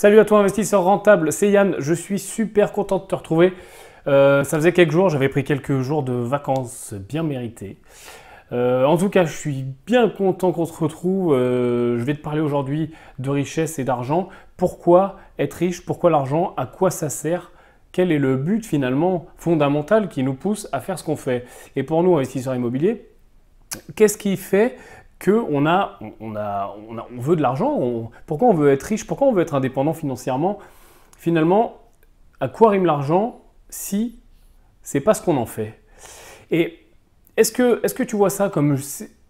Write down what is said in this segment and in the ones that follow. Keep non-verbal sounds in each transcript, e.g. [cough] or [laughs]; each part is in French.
Salut à toi investisseur rentable, c'est Yann, je suis super content de te retrouver. Euh, ça faisait quelques jours, j'avais pris quelques jours de vacances bien méritées. Euh, en tout cas, je suis bien content qu'on se retrouve. Euh, je vais te parler aujourd'hui de richesse et d'argent. Pourquoi être riche Pourquoi l'argent À quoi ça sert Quel est le but finalement fondamental qui nous pousse à faire ce qu'on fait Et pour nous, investisseurs immobiliers, qu'est-ce qui fait que on a, on, a, on, a, on veut de l'argent. pourquoi on veut être riche Pourquoi on veut être indépendant financièrement Finalement, à quoi rime l'argent si c'est pas ce qu'on en fait Et est-ce que, est ce que tu vois ça comme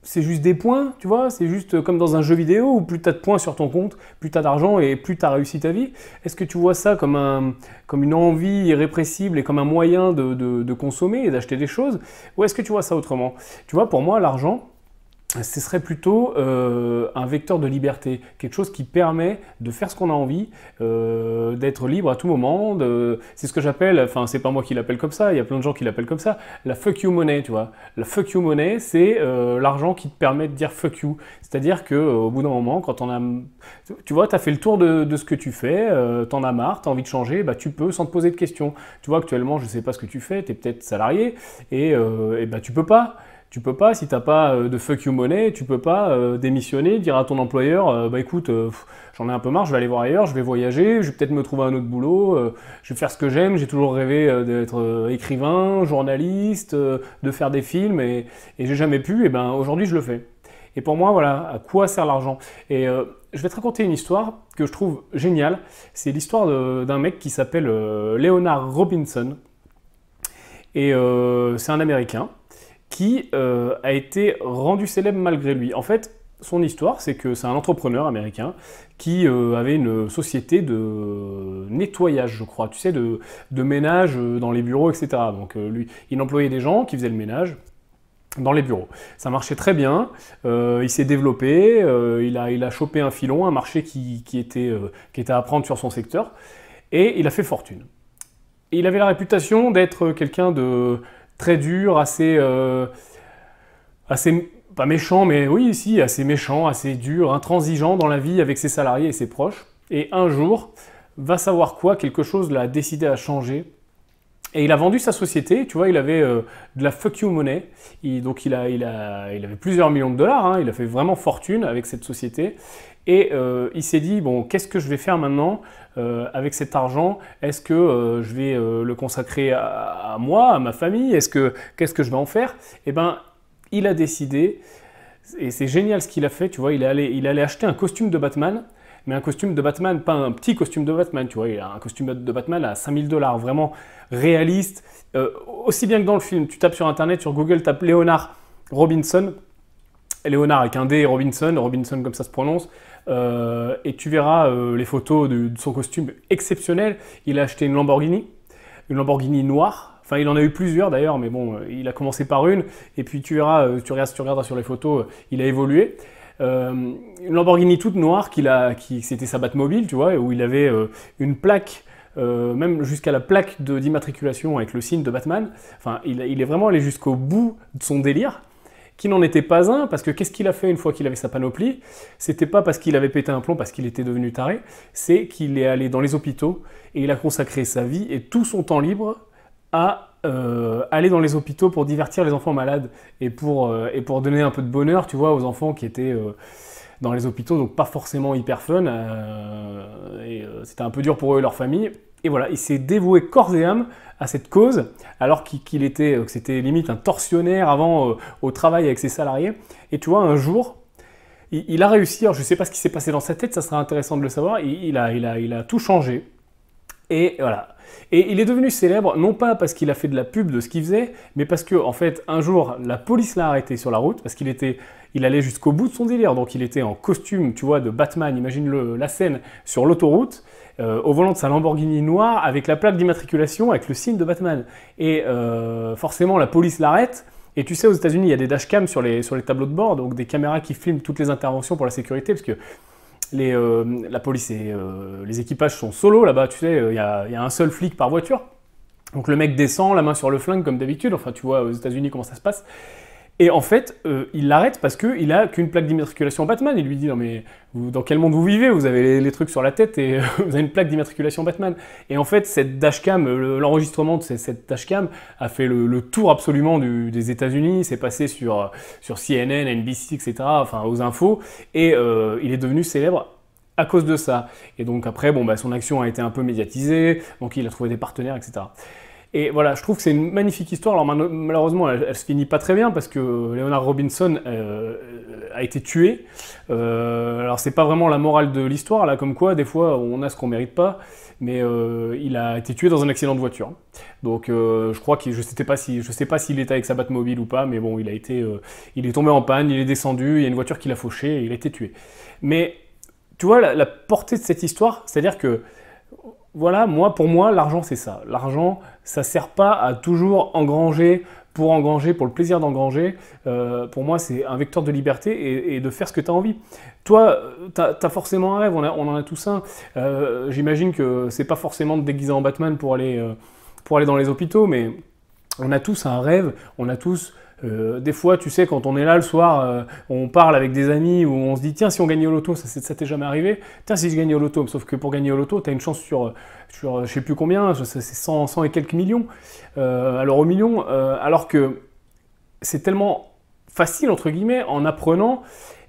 c'est juste des points, tu vois C'est juste comme dans un jeu vidéo où plus tu as de points sur ton compte, plus tu as d'argent et plus tu as réussi ta vie. Est-ce que tu vois ça comme, un, comme une envie irrépressible et comme un moyen de, de consommer et d'acheter des choses Ou est-ce que tu vois ça autrement Tu vois, pour moi, l'argent, ce serait plutôt euh, un vecteur de liberté, quelque chose qui permet de faire ce qu'on a envie, euh, d'être libre à tout moment. C'est ce que j'appelle, enfin c'est pas moi qui l'appelle comme ça, il y a plein de gens qui l'appellent comme ça, la fuck you money, tu vois. La fuck you money, c'est euh, l'argent qui te permet de dire fuck you. C'est-à-dire qu'au bout d'un moment, quand on a, tu vois, tu as fait le tour de, ce que tu fais, en as marre, as envie de changer, bah tu peux sans te poser de questions. Tu vois, actuellement, je ne sais pas ce que tu fais, tu es peut-être salarié et, et bah, tu peux pas. Tu peux pas, si tu n'as pas euh, de fuck you money, tu peux pas euh, démissionner, dire à ton employeur, euh, bah écoute, j'en ai un peu marre, je vais aller voir ailleurs, je vais voyager, je vais peut-être me trouver un autre boulot, je vais faire ce que j'aime, j'ai toujours rêvé d'être écrivain, journaliste, de faire des films et, et j'ai jamais pu, et ben aujourd'hui je le fais. Et pour moi, voilà, à quoi sert l'argent Et je vais te raconter une histoire que je trouve géniale. C'est l'histoire d'un mec qui s'appelle Leonard Robinson. Et c'est un Américain qui euh, a été rendu célèbre malgré lui. En fait, son histoire, c'est que c'est un entrepreneur américain qui euh, avait une société de nettoyage, je crois, tu sais, de, ménage euh, dans les bureaux, etc. Donc lui, il employait des gens qui faisaient le ménage dans les bureaux. Ça marchait très bien, il s'est développé, il, a, il a chopé un filon, un marché qui, était, qui était à prendre sur son secteur, et il a fait fortune. il avait la réputation d'être quelqu'un de très dur, assez, euh, pas méchant, mais oui, ici, si, assez méchant, assez dur, intransigeant dans la vie avec ses salariés et ses proches. Et un jour, va savoir quoi, quelque chose l'a décidé à changer et il a vendu sa société, tu vois, il avait euh, de la fuck you money. donc il, a, il, a, il avait plusieurs millions de dollars, hein. il a fait vraiment fortune avec cette société. Et euh, il s'est dit, bon, qu'est-ce que je vais faire maintenant euh, avec cet argent Est-ce que je vais le consacrer à, moi, à ma famille Est-ce que Qu'est-ce que je vais en faire Eh bien, il a décidé, et c'est génial ce qu'il a fait, tu vois, il est allé, il est acheter un costume de Batman mais un costume de Batman, pas un petit costume de Batman, tu vois, il a un costume de Batman à 5000 dollars, vraiment réaliste. Euh, aussi bien que dans le film, tu tapes sur Internet, sur Google, tapes Leonard Robinson, Léonard avec un D Robinson, Robinson comme ça se prononce, euh, et tu verras euh, les photos de, son costume exceptionnel. Il a acheté une Lamborghini, une Lamborghini noire. Enfin, il en a eu plusieurs d'ailleurs, mais bon, il a commencé par une. Et puis tu verras, tu, regardes, tu regarderas sur les photos, il a évolué. Euh, une Lamborghini toute noire qui c'était sa Batmobile, tu vois, où il avait euh, une plaque euh, même jusqu'à la plaque de d'immatriculation avec le signe de Batman. Enfin, il, il est vraiment allé jusqu'au bout de son délire, qui n'en était pas un, parce que qu'est-ce qu'il a fait une fois qu'il avait sa panoplie C'était pas parce qu'il avait pété un plomb, parce qu'il était devenu taré, c'est qu'il est allé dans les hôpitaux et il a consacré sa vie et tout son temps libre à euh, aller dans les hôpitaux pour divertir les enfants malades et pour, euh, et pour donner un peu de bonheur, tu vois, aux enfants qui étaient euh, dans les hôpitaux, donc pas forcément hyper fun. et c'était un peu dur pour eux et leur famille. Et voilà, il s'est dévoué corps et âme à cette cause, alors qu'il était, que c'était limite un torsionnaire avant au travail avec ses salariés. Et tu vois, un jour, il, a réussi. Alors je sais pas ce qui s'est passé dans sa tête, ça serait intéressant de le savoir. il, a, il, a, il a tout changé. Et voilà. Et il est devenu célèbre, non pas parce qu'il a fait de la pub de ce qu'il faisait, mais parce que, en fait, un jour, la police l'a arrêté sur la route, parce qu'il était, il allait jusqu'au bout de son délire. Donc, il était en costume, tu vois, de Batman, imagine le, la scène, sur l'autoroute, euh, au volant de sa Lamborghini noire, avec la plaque d'immatriculation, avec le signe de Batman. Et euh, forcément, la police l'arrête. Et tu sais, aux États-Unis, il y a des dashcams sur les, sur les tableaux de bord, donc des caméras qui filment toutes les interventions pour la sécurité, parce que euh, la police et euh, les équipages sont solo là-bas, tu sais, il euh, y y, a un seul flic par voiture. Donc le mec descend, la main sur le flingue comme d'habitude, enfin tu vois aux États-Unis comment ça se passe. Et en fait, euh, il l'arrête parce qu'il a qu'une plaque d'immatriculation Batman. Il lui dit Non, mais dans quel monde vous vivez Vous avez les, trucs sur la tête et euh, [laughs] vous avez une plaque d'immatriculation Batman. Et en fait, cette dashcam, l'enregistrement de cette, dashcam a fait le, tour absolument des États-Unis. C'est passé sur, sur CNN, NBC, etc., enfin aux infos. Et euh, il est devenu célèbre à cause de ça. Et donc après, bon, bah, son action a été un peu médiatisée, donc il a trouvé des partenaires, etc. Et voilà, je trouve que c'est une magnifique histoire. Alors malheureusement, elle, se finit pas très bien parce que Leonard Robinson euh, euh, a été tué. Euh, alors c'est pas vraiment la morale de l'histoire là, comme quoi des fois on a ce qu'on mérite pas. Mais euh, il a été tué dans un accident de voiture. Donc je crois que je sais pas si je sais pas s'il était avec sa Batmobile ou pas, mais bon, il a été, il est tombé en panne, il est descendu, il y a une voiture qui l'a fauché, et il a été tué. Mais tu vois la, la portée de cette histoire, c'est-à-dire que voilà, moi, pour moi, l'argent, c'est ça. L'argent, ça sert pas à toujours engranger pour engranger, pour le plaisir d'engranger. Euh, pour moi, c'est un vecteur de liberté et, de faire ce que tu as envie. Toi, tu as, forcément un rêve, on, en a tous un. Euh, j'imagine que c'est pas forcément de déguiser en Batman pour aller, euh, pour aller dans les hôpitaux, mais on a tous un rêve, on a tous... Euh, des fois, tu sais, quand on est là le soir, euh, on parle avec des amis ou on se dit tiens, si on gagne au loto, ça, ça t'est jamais arrivé Tiens, si je gagne au loto, sauf que pour gagner au loto, as une chance sur, je je sais plus combien, c'est 100, et quelques millions, euh, alors au million, alors que c'est tellement facile, entre guillemets, en apprenant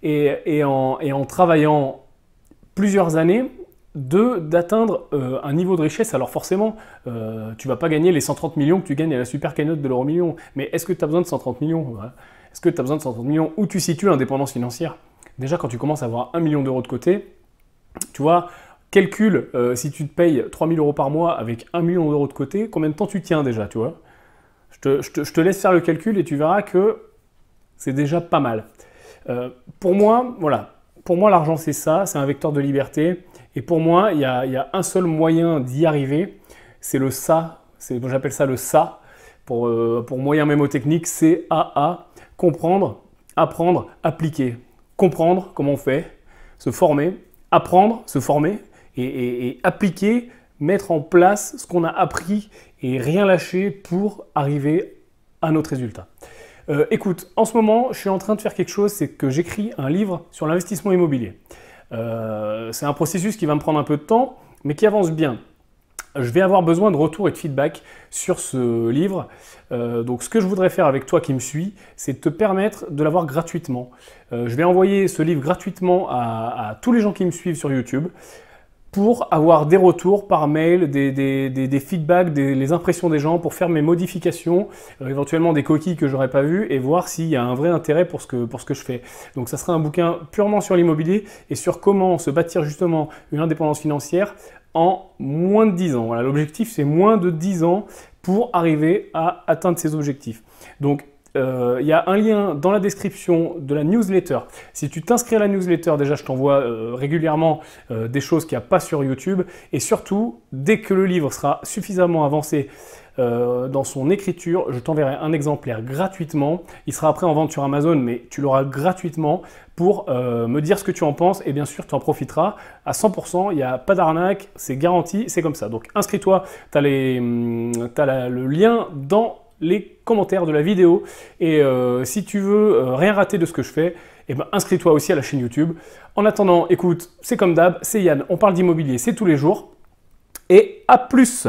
et en travaillant plusieurs années d'atteindre euh, un niveau de richesse, alors forcément, euh, tu vas pas gagner les 130 millions que tu gagnes à la super cagnotte de l'euro million, mais est-ce que tu as besoin de 130 millions Est-ce que tu as besoin de 130 millions Où tu situes l'indépendance financière Déjà, quand tu commences à avoir 1 million d'euros de côté, tu vois, calcule euh, si tu te payes 3000 euros par mois avec 1 million d'euros de côté, combien de temps tu tiens déjà, tu vois je te, je, je te, laisse faire le calcul et tu verras que c'est déjà pas mal. pour moi, voilà, pour moi l'argent c'est ça, c'est un vecteur de liberté. Et pour moi, il y, a, un seul moyen d'y arriver, c'est le ça. J'appelle ça le ça. Euh, pour, moyen mémotechnique, c'est AA. Comprendre, apprendre, appliquer. Comprendre comment on fait, se former, apprendre, se former et, appliquer, mettre en place ce qu'on a appris et rien lâcher pour arriver à notre résultat. Euh, écoute, en ce moment, je suis en train de faire quelque chose, c'est que j'écris un livre sur l'investissement immobilier. Euh, c'est un processus qui va me prendre un peu de temps, mais qui avance bien. Je vais avoir besoin de retours et de feedback sur ce livre. Euh, donc ce que je voudrais faire avec toi qui me suis, c'est te permettre de l'avoir gratuitement. Euh, je vais envoyer ce livre gratuitement à tous les gens qui me suivent sur YouTube pour avoir des retours par mail, des, feedbacks, des, impressions des gens, pour faire mes modifications, euh, éventuellement des coquilles que j'aurais pas vues, et voir s'il y a un vrai intérêt pour ce que, pour ce que je fais. Donc ça sera un bouquin purement sur l'immobilier et sur comment se bâtir justement une indépendance financière en moins de 10 ans. Voilà, l'objectif c'est moins de 10 ans pour arriver à atteindre ses objectifs. Donc il euh, y a un lien dans la description de la newsletter. Si tu t'inscris à la newsletter, déjà je t'envoie euh, régulièrement euh, des choses qu'il n'y a pas sur YouTube. Et surtout, dès que le livre sera suffisamment avancé dans son écriture, je t'enverrai un exemplaire gratuitement. Il sera après en vente sur Amazon, mais tu l'auras gratuitement pour me dire ce que tu en penses. Et bien sûr, tu en profiteras à 100%. Il n'y a pas d'arnaque, c'est garanti, c'est comme ça. Donc inscris-toi, tu as, hum, le lien dans les commentaires de la vidéo. Et euh, si tu veux euh, rien rater de ce que je fais, eh ben, inscris-toi aussi à la chaîne YouTube. En attendant, écoute, c'est comme d'hab, c'est Yann, on parle d'immobilier, c'est tous les jours. Et à plus